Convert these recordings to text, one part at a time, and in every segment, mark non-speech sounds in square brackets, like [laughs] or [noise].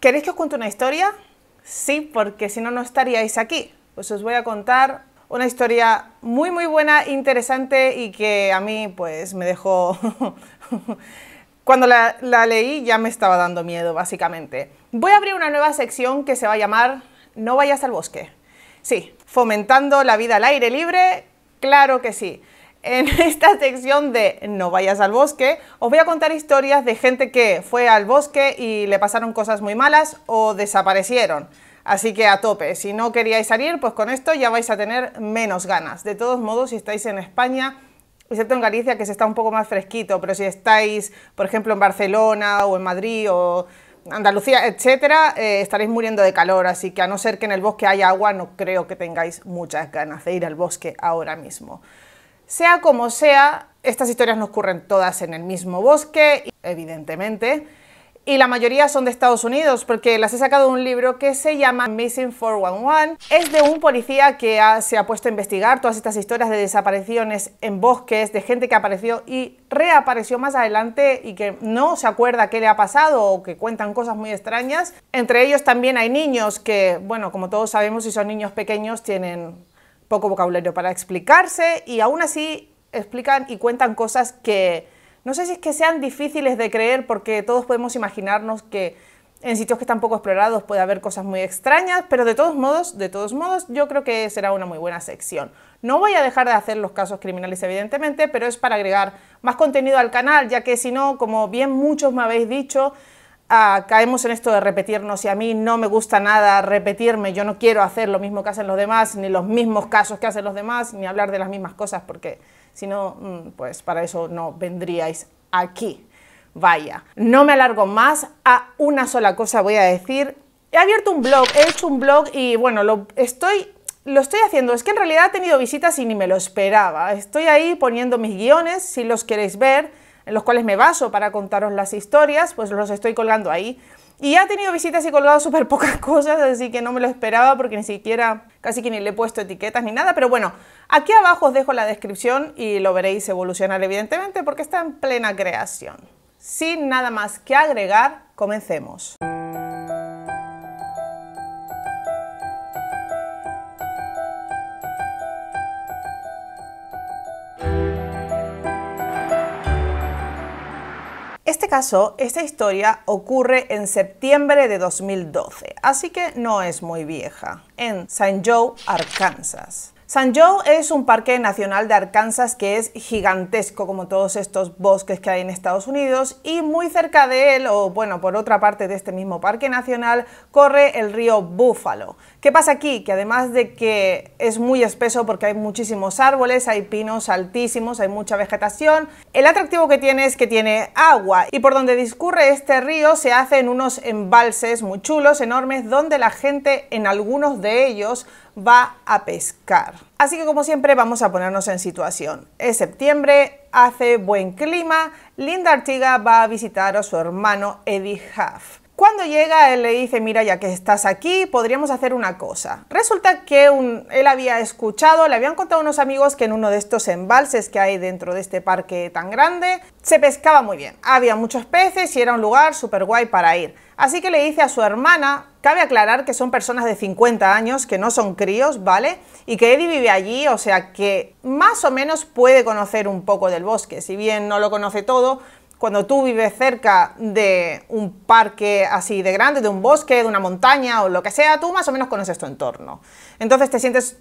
¿Queréis que os cuente una historia? Sí, porque si no, no estaríais aquí. Pues os voy a contar una historia muy, muy buena, interesante y que a mí, pues, me dejó... [laughs] Cuando la, la leí ya me estaba dando miedo, básicamente. Voy a abrir una nueva sección que se va a llamar No vayas al bosque. Sí, fomentando la vida al aire libre, claro que sí. En [laughs] esta sección de No vayas al bosque, os voy a contar historias de gente que fue al bosque y le pasaron cosas muy malas o desaparecieron. Así que a tope, si no queríais salir, pues con esto ya vais a tener menos ganas. De todos modos, si estáis en España, excepto en Galicia, que se está un poco más fresquito, pero si estáis, por ejemplo, en Barcelona o en Madrid o Andalucía, etcétera, eh, estaréis muriendo de calor, así que a no ser que en el bosque haya agua, no creo que tengáis muchas ganas de ir al bosque ahora mismo. Sea como sea, estas historias no ocurren todas en el mismo bosque, evidentemente, y la mayoría son de Estados Unidos, porque las he sacado de un libro que se llama Missing 411. Es de un policía que se ha puesto a investigar todas estas historias de desapariciones en bosques, de gente que apareció y reapareció más adelante y que no se acuerda qué le ha pasado o que cuentan cosas muy extrañas. Entre ellos también hay niños que, bueno, como todos sabemos, si son niños pequeños tienen poco vocabulario para explicarse y aún así explican y cuentan cosas que no sé si es que sean difíciles de creer porque todos podemos imaginarnos que en sitios que están poco explorados puede haber cosas muy extrañas, pero de todos modos, de todos modos, yo creo que será una muy buena sección. No voy a dejar de hacer los casos criminales, evidentemente, pero es para agregar más contenido al canal, ya que si no, como bien muchos me habéis dicho, caemos en esto de repetirnos y a mí no me gusta nada repetirme, yo no quiero hacer lo mismo que hacen los demás, ni los mismos casos que hacen los demás, ni hablar de las mismas cosas, porque si no, mm, pues para eso no vendríais aquí. Vaya, no me alargo más, a una sola cosa voy a decir. He abierto un blog, he hecho un blog y bueno, lo estoy lo estoy haciendo, es que en realidad he tenido visitas y ni me lo esperaba. Estoy ahí poniendo mis guiones, si los queréis ver, en los cuales me baso para contaros las historias, pues los estoy colgando ahí. Y ha he tenido visitas y colgado súper [laughs] pocas cosas, así que no me lo esperaba porque ni siquiera, casi que ni le he puesto etiquetas ni nada, pero bueno, aquí abajo os dejo la descripción y lo veréis evolucionar evidentemente porque está en plena creación. Sin nada más que agregar, comencemos. caso, esta historia ocurre en septiembre de 2012, así que no es muy vieja, en St. Joe, Arkansas. St. Joe es un parque nacional de Arkansas que es gigantesco, como todos estos bosques que hay en Estados Unidos, y muy cerca de él, o bueno, por otra parte de este mismo parque nacional, corre el río Buffalo, ¿Qué pasa aquí? Que además de que es muy espeso porque hay muchísimos árboles, hay pinos altísimos, hay mucha vegetación, el atractivo que tiene es que tiene agua y por donde discurre este río se hacen unos embalses muy chulos, enormes, donde la gente en algunos de ellos va a pescar. Así que como siempre vamos a ponernos en situación. Es septiembre, hace buen clima, Linda Artiga va a visitar a su hermano Eddie Huff. Cuando llega, él le dice, mira, ya que estás aquí, podríamos hacer una cosa. Resulta que él había escuchado, le habían contado unos amigos que en uno de estos embalses que hay dentro de este parque tan grande, se pescaba muy bien. Había muchos peces y era un lugar súper guay para ir. Así que le dice a su hermana, cabe aclarar que son personas de 50 años, que no son críos, ¿vale? Y que Eddie vive allí, o sea que más o menos puede conocer un poco del bosque. Si bien no lo conoce todo, cuando tú vives cerca de un parque así de grande, de un bosque, de una montaña o lo que sea, tú más o menos conoces tu entorno. Entonces te sientes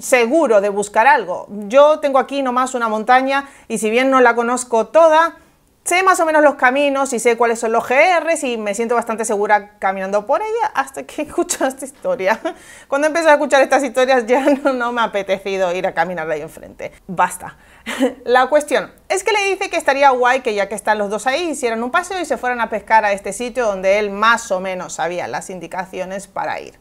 seguro de buscar algo. Yo tengo aquí nomás una montaña y si bien no la conozco toda, sé más o menos los caminos y sé cuáles son los GRs y me siento bastante segura caminando por ella hasta que [laughs] escucho esta historia. Cuando empecé a escuchar estas historias ya no, me ha apetecido ir a caminar de ahí enfrente. Basta. [laughs] La cuestión es que le dice que estaría guay que ya que están los dos ahí hicieran un paseo y se fueran a pescar a este sitio donde él más o menos sabía las indicaciones para ir.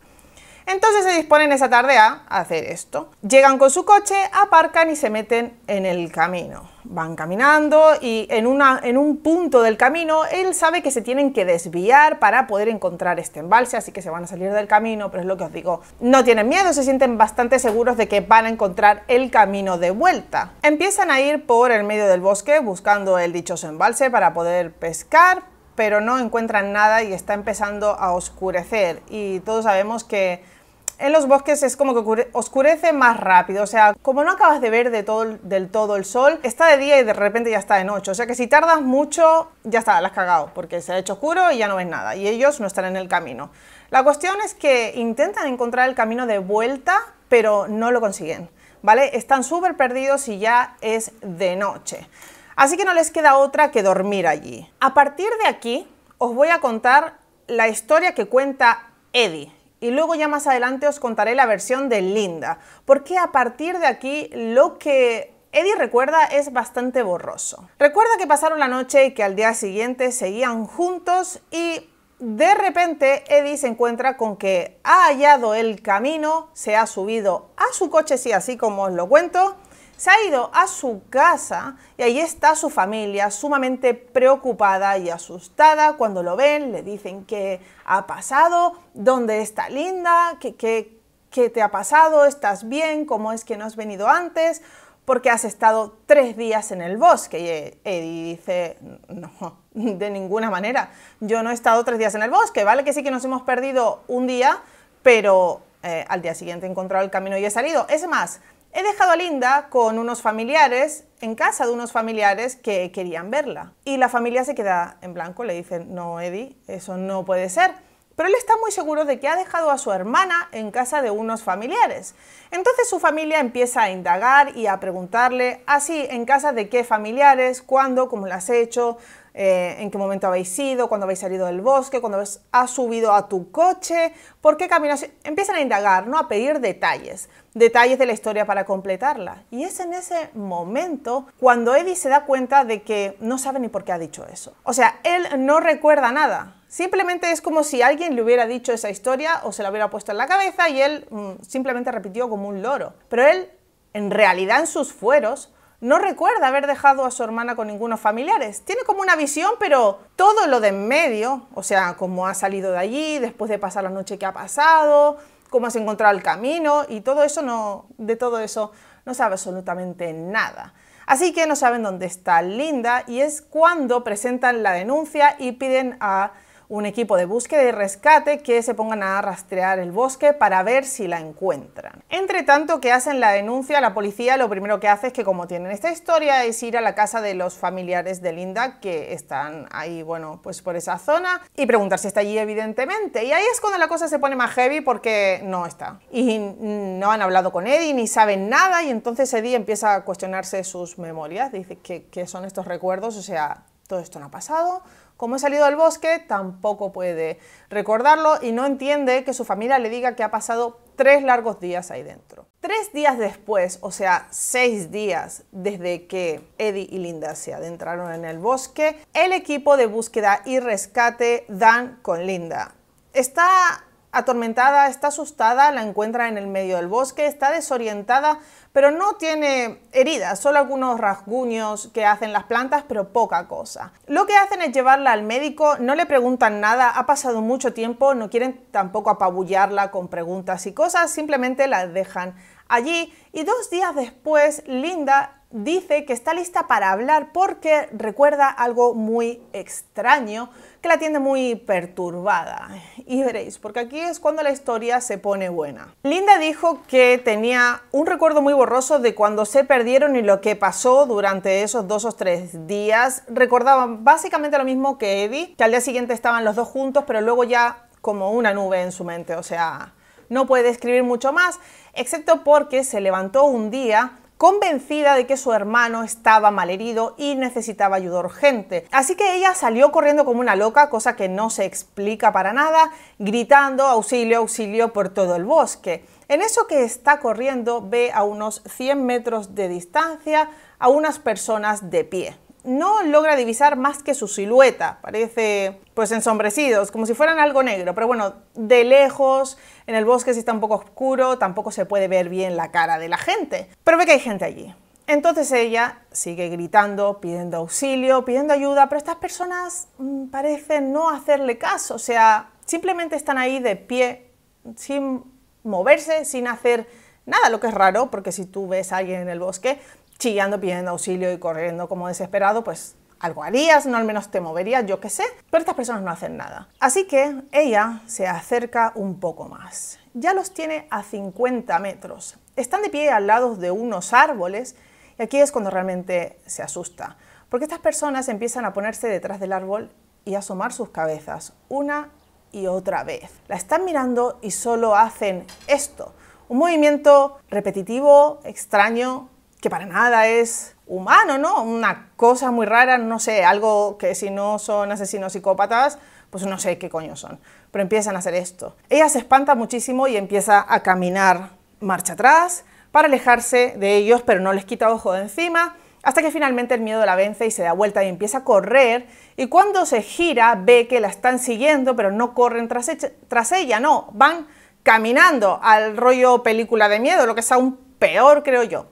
Entonces se disponen esa tarde a hacer esto. Llegan con su coche, aparcan y se meten en el camino. Van caminando y en, en un punto del camino él sabe que se tienen que desviar para poder encontrar este embalse, así que se van a salir del camino, pero es lo que os digo, no tienen miedo, se sienten bastante seguros de que van a encontrar el camino de vuelta. Empiezan a ir por el medio del bosque buscando el dichoso embalse para poder pescar, pero no encuentran nada y está empezando a oscurecer. Y todos sabemos que en los bosques es como que oscurece más rápido, o sea, como no acabas de ver de todo, del todo el sol, está de día y de repente ya está de noche, o sea que si tardas mucho, ya está, la has cagado, porque se ha hecho oscuro y ya no ves nada, y ellos no están en el camino. La cuestión es que intentan encontrar el camino de vuelta, pero no lo consiguen, ¿vale? Están súper perdidos y ya es de noche. Así que no les queda otra que dormir allí. A partir de aquí os voy a contar la historia que cuenta Eddie. Y luego ya más adelante os contaré la versión de Linda, porque a partir de aquí lo que Eddie recuerda es bastante borroso. Recuerda que pasaron la noche y que al día siguiente seguían juntos y de repente Eddie se encuentra con que ha hallado el camino, se ha subido a su coche, así como os lo cuento, se ha ido a su casa y ahí está su familia sumamente preocupada y asustada. Cuando lo ven le dicen qué ha pasado, dónde está Linda, qué, qué, qué te ha pasado, estás bien, cómo es que no has venido antes, porque has estado tres días en el bosque. Y Eddie dice, no, de ninguna manera, yo no he estado tres días en el bosque, ¿vale? Que sí que nos hemos perdido un día, pero eh, al día siguiente he encontrado el camino y he salido. Es más, He dejado a Linda con unos familiares, en casa de unos familiares que querían verla. Y la familia se queda en blanco, le dicen, no, Eddie, eso no puede ser pero él está muy seguro de que ha dejado a su hermana en casa de unos familiares. Entonces su familia empieza a indagar y a preguntarle, así, ¿en casa de qué familiares? ¿Cuándo? ¿Cómo lo has hecho? Eh, en qué momento habéis ido, cuándo habéis salido del bosque, cuándo has subido a tu coche, por qué camino. Empiezan a indagar, ¿no? A pedir detalles, detalles de la historia para completarla. Y es en ese momento cuando Eddie se da cuenta de que no sabe ni por qué ha dicho eso. O sea, él no recuerda nada. Simplemente es como si alguien le hubiera dicho esa historia o se la hubiera puesto en la cabeza y él mm, simplemente repitió como un loro. Pero él, en realidad, en sus fueros, no recuerda haber dejado a su hermana con ningunos familiares. Tiene como una visión, pero todo lo de en medio, o sea, cómo ha salido de allí, después de pasar la noche que ha pasado, cómo has encontrado el camino y todo eso no, de todo eso no sabe absolutamente nada. Así que no saben dónde está Linda y es cuando presentan la denuncia y piden a un equipo de búsqueda y rescate que se pongan a rastrear el bosque para ver si la encuentran. Entre tanto que hacen la denuncia, la policía lo primero que hace es que como tienen esta historia es ir a la casa de los familiares de Linda que están ahí, bueno, pues por esa zona y preguntar si está allí evidentemente. Y ahí es cuando la cosa se pone más heavy porque no está. Y no han hablado con Eddie ni saben nada y entonces Eddie empieza a cuestionarse sus memorias. Dice, que qué son estos recuerdos? O sea, todo esto no ha pasado como ha salido del bosque, tampoco puede recordarlo y no entiende que su familia le diga que ha pasado tres largos días ahí dentro. Tres días después, o sea, seis días desde que Eddie y Linda se adentraron en el bosque, el equipo de búsqueda y rescate dan con Linda. Está atormentada, está asustada, la encuentra en el medio del bosque, está desorientada, pero no tiene heridas, solo algunos rasguños que hacen las plantas, pero poca cosa. Lo que hacen es llevarla al médico, no le preguntan nada, ha pasado mucho tiempo, no quieren tampoco apabullarla con preguntas y cosas, simplemente la dejan allí y dos días después Linda dice que está lista para hablar porque recuerda algo muy extraño que la tiene muy perturbada. Y veréis, porque aquí es cuando la historia se pone buena. Linda dijo que tenía un recuerdo muy borroso de cuando se perdieron y lo que pasó durante esos dos o tres días. Recordaba básicamente lo mismo que Eddie, que al día siguiente estaban los dos juntos, pero luego ya como una nube en su mente, o sea... No puede escribir mucho más, excepto porque se levantó un día convencida de que su hermano estaba malherido y necesitaba ayuda urgente. Así que ella salió corriendo como una loca, cosa que no se explica para nada, gritando auxilio, auxilio por todo el bosque. En eso que está corriendo ve a unos 100 metros de distancia a unas personas de pie no logra divisar más que su silueta, parece pues ensombrecidos, como si fueran algo negro, pero bueno, de lejos, en el bosque si está un poco oscuro, tampoco se puede ver bien la cara de la gente, pero ve que hay gente allí. Entonces ella sigue gritando, pidiendo auxilio, pidiendo ayuda, pero estas personas mm, parecen no hacerle caso, o sea, simplemente están ahí de pie, sin moverse, sin hacer nada, lo que es raro, porque si tú ves a alguien en el bosque, chillando, pidiendo auxilio y corriendo como desesperado, pues algo harías, no al menos te moverías, yo qué sé, pero estas personas no hacen nada. Así que ella se acerca un poco más. Ya los tiene a 50 metros. Están de pie al lado de unos árboles y aquí es cuando realmente se asusta, porque estas personas empiezan a ponerse detrás del árbol y asomar sus cabezas una y otra vez. La están mirando y solo hacen esto, un movimiento repetitivo, extraño, que para nada es humano, ¿no? Una cosa muy rara, no sé, algo que si no son asesinos psicópatas, pues no sé qué coño son. Pero empiezan a hacer esto. Ella se espanta muchísimo y empieza a caminar marcha atrás para alejarse de ellos, pero no les quita ojo de encima, hasta que finalmente el miedo la vence y se da vuelta y empieza a correr. Y cuando se gira, ve que la están siguiendo, pero no corren tras, ella, no, van caminando al rollo película de miedo, lo que es aún peor, creo yo.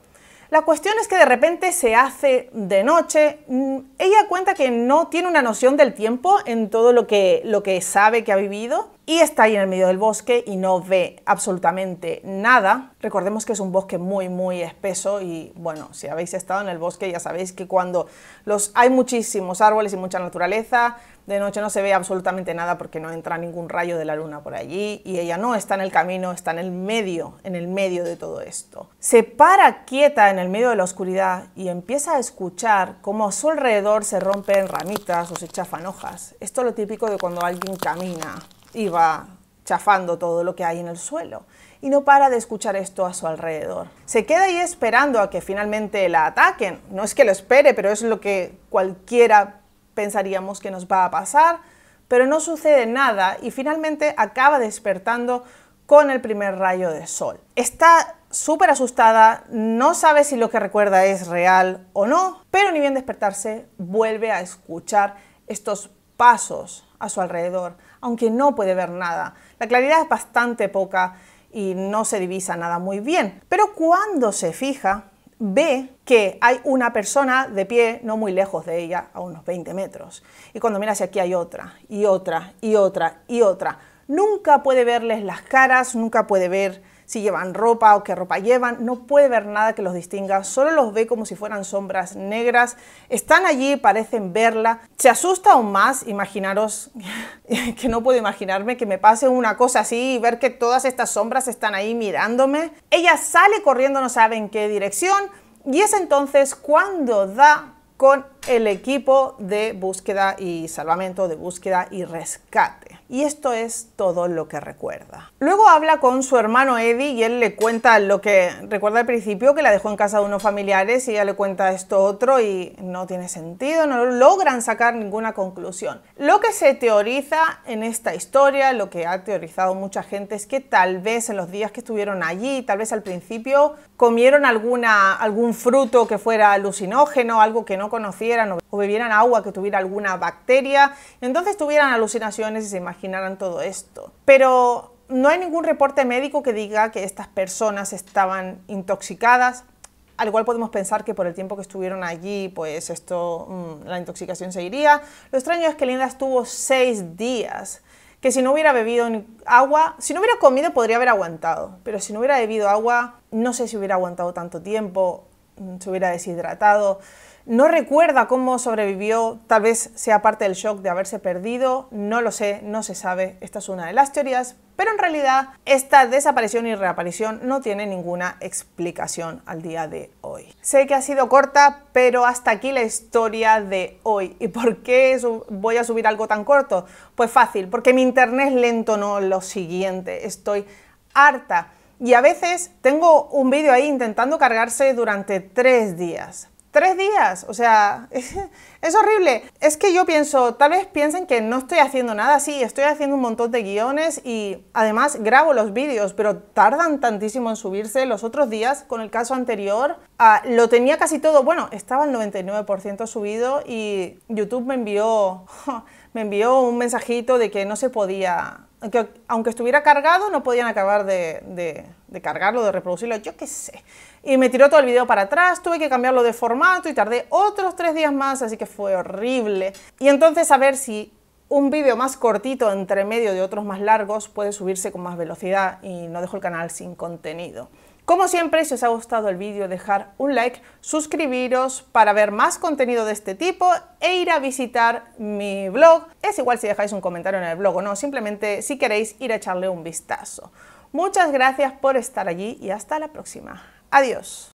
La cuestión es que de repente se hace de noche. Mm, ella cuenta que no tiene una noción del tiempo en todo lo que, lo que sabe que ha vivido y está ahí en el medio del bosque y no ve absolutamente nada. Recordemos que es un bosque muy, muy espeso y bueno, si habéis estado en el bosque ya sabéis que cuando los hay muchísimos árboles y mucha naturaleza, de noche no se ve absolutamente nada porque no entra ningún rayo de la luna por allí y ella no está en el camino, está en el medio, en el medio de todo esto. Se para quieta en el medio de la oscuridad y empieza a escuchar cómo a su alrededor se rompen ramitas o se chafan hojas. Esto es lo típico de cuando alguien camina y va chafando todo lo que hay en el suelo. Y no para de escuchar esto a su alrededor. Se queda ahí esperando a que finalmente la ataquen. No es que lo espere, pero es lo que cualquiera pensaríamos que nos va a pasar. Pero no sucede nada y finalmente acaba despertando con el primer rayo de sol. Está súper asustada, no sabe si lo que recuerda es real o no, pero ni bien despertarse vuelve a escuchar estos pasos a su alrededor aunque no puede ver nada. La claridad es bastante poca y no se divisa nada muy bien. Pero cuando se fija, ve que hay una persona de pie no muy lejos de ella, a unos 20 metros. Y cuando mira hacia aquí hay otra, y otra, y otra, y otra. Nunca puede verles las caras, nunca puede ver si llevan ropa o qué ropa llevan, no puede ver nada que los distinga, solo los ve como si fueran sombras negras, están allí, parecen verla, se asusta aún más, imaginaros [laughs] que no puedo imaginarme que me pase una cosa así y ver que todas estas sombras están ahí mirándome. Ella sale corriendo, no sabe en qué dirección, y es entonces cuando da con el equipo de búsqueda y salvamento, de búsqueda y rescate. Y esto es todo lo que recuerda. Luego habla con su hermano Eddie y él le cuenta lo que recuerda al principio, que la dejó en casa de unos familiares y ella le cuenta esto otro y no tiene sentido, no logran sacar ninguna conclusión. Lo que se teoriza en esta historia, lo que ha teorizado mucha gente, es que tal vez en los días que estuvieron allí, tal vez al principio, comieron alguna, algún fruto que fuera alucinógeno, algo que no conocía o bebieran agua que tuviera alguna bacteria, entonces tuvieran alucinaciones y se imaginaran todo esto. Pero no hay ningún reporte médico que diga que estas personas estaban intoxicadas, al igual podemos pensar que por el tiempo que estuvieron allí, pues esto, mm, la intoxicación seguiría. Lo extraño es que Linda estuvo seis días, que si no hubiera bebido agua, si no hubiera comido podría haber aguantado, pero si no hubiera bebido agua, no sé si hubiera aguantado tanto tiempo, mm, se hubiera deshidratado. No recuerda cómo sobrevivió, tal vez sea parte del shock de haberse perdido, no lo sé, no se sabe, esta es una de las teorías, pero en realidad esta desaparición y reaparición no tiene ninguna explicación al día de hoy. Sé que ha sido corta, pero hasta aquí la historia de hoy. ¿Y por qué voy a subir algo tan corto? Pues fácil, porque mi internet es lento, no lo siguiente, estoy harta. Y a veces tengo un vídeo ahí intentando cargarse durante tres días. Tres días, o sea, [laughs] es, horrible. Es que yo pienso, tal vez piensen que no estoy haciendo nada, sí, estoy haciendo un montón de guiones y además grabo los vídeos, pero tardan tantísimo en subirse. Los otros días, con el caso anterior, lo tenía casi todo, bueno, estaba el 99% subido y YouTube me envió, [laughs] me envió un mensajito de que no se podía aunque estuviera cargado, no podían acabar de, de, cargarlo, de reproducirlo, yo qué sé. Y me tiró todo el video para atrás, tuve que cambiarlo de formato y tardé otros tres días más, así que fue horrible. Y entonces a ver si un video más cortito entre medio de otros más largos puede subirse con más velocidad y no dejo el canal sin contenido. Como siempre, si os ha gustado el vídeo, dejar un like, suscribiros para ver más contenido de este tipo e ir a visitar mi blog. Es igual si dejáis un comentario en el blog o no, simplemente si queréis ir a echarle un vistazo. Muchas gracias por estar allí y hasta la próxima. Adiós.